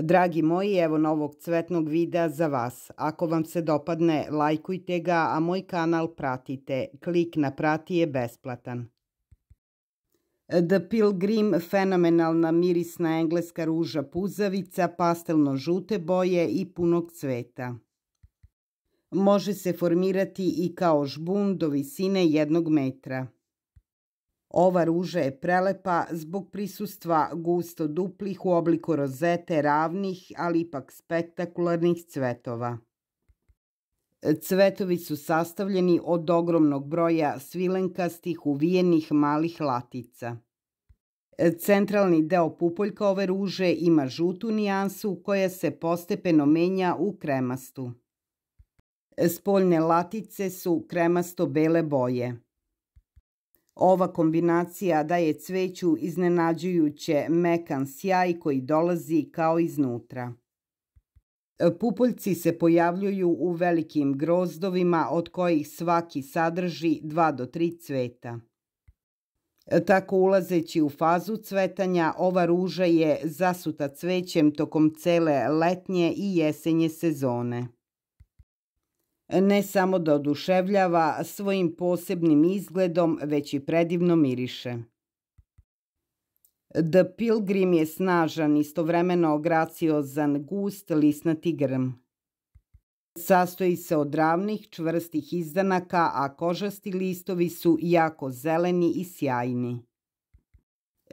Dragi moji, evo novog cvetnog videa za vas. Ako vam se dopadne, lajkujte ga, a moj kanal pratite. Klik na prati je besplatan. The Pilgrim, fenomenalna mirisna engleska ruža puzavica, pastelno-žute boje i punog cveta. Može se formirati i kao žbun do visine jednog metra. Ova ruža je prelepa zbog prisustva gusto duplih u obliku rozete ravnih, ali ipak spektakularnih cvetova. Cvetovi su sastavljeni od ogromnog broja svilenkastih uvijenih malih latica. Centralni deo pupoljka ove ruže ima žutu nijansu koja se postepeno menja u kremastu. Spoljne latice su kremasto bele boje. Ova kombinacija daje cveću iznenađujuće mekan sjaj koji dolazi kao iznutra. Pupoljci se pojavljuju u velikim grozdovima od kojih svaki sadrži 2 do 3 cveta. Tako ulazeći u fazu cvetanja, ova ruža je zasuta cvećem tokom cele letnje i jesenje sezone. Ne samo da oduševljava svojim posebnim izgledom, već i predivno miriše. The Pilgrim je snažan, istovremeno graciozan, gust, lisnati grm. Sastoji se od ravnih, čvrstih izdanaka, a kožasti listovi su jako zeleni i sjajni.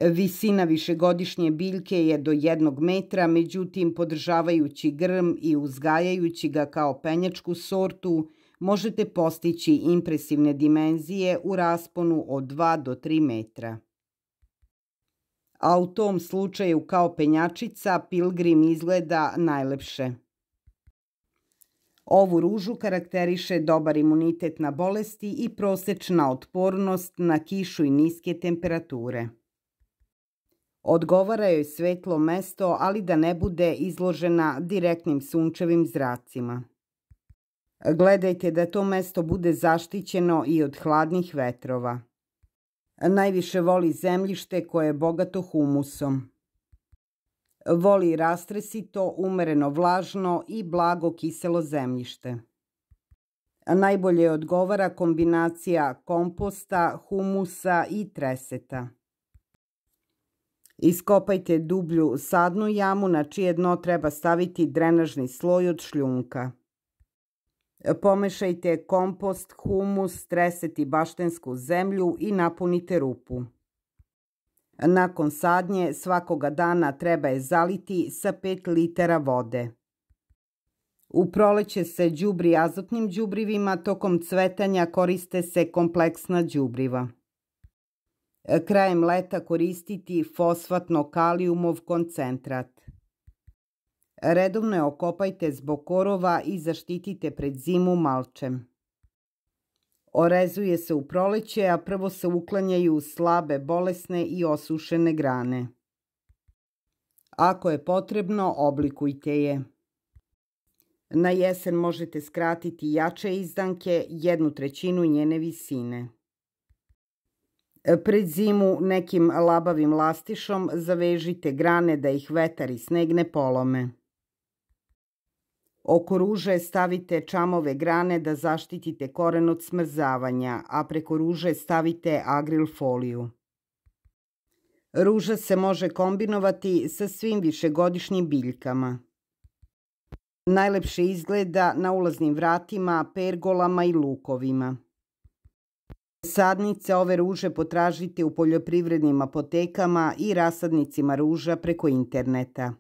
Visina višegodišnje biljke je do jednog metra, međutim podržavajući grm i uzgajajući ga kao penjačku sortu možete postići impresivne dimenzije u rasponu od 2 do 3 metra. A u tom slučaju kao penjačica pilgrim izgleda najlepše. Ovu ružu karakteriše dobar imunitet na bolesti i prosečna otpornost na kišu i niske temperature. Odgovara joj svetlo mesto, ali da ne bude izložena direktnim sunčevim zracima. Gledajte da to mesto bude zaštićeno i od hladnih vetrova. Najviše voli zemljište koje je bogato humusom. Voli rastresito, umereno vlažno i blago kiselo zemljište. Najbolje odgovara kombinacija komposta, humusa i treseta. Iskopajte dublju sadnu jamu na čije dno treba staviti drenažni sloj od šljunka. Pomešajte kompost, humus, treset i baštensku zemlju i napunite rupu. Nakon sadnje svakoga dana treba je zaliti sa 5 litera vode. U proleće se đubri azotnim đubrivima, tokom cvetanja koriste se kompleksna đubriva. E, krajem leta koristiti fosfatno-kalijumov koncentrat. Redovno je okopajte zbog korova i zaštitite pred zimu malčem. Orezuje se u proleće, a prvo se uklanjaju slabe, bolesne i osušene grane. Ako je potrebno, oblikujte je. Na jesen možete skratiti jače izdanke, jednu trećinu njene visine. E, pred zimu nekim labavim lastišom zavežite grane da ih vetar i sneg ne polome. Oko ruže stavite čamove grane da zaštitite koren od smrzavanja, a preko ruže stavite agril foliju. Ruža se može kombinovati sa svim višegodišnjim biljkama. Najlepše izgleda na ulaznim vratima, pergolama i lukovima. Sadnice ove ruže potražite u poljoprivrednim apotekama i rasadnicima ruža preko interneta.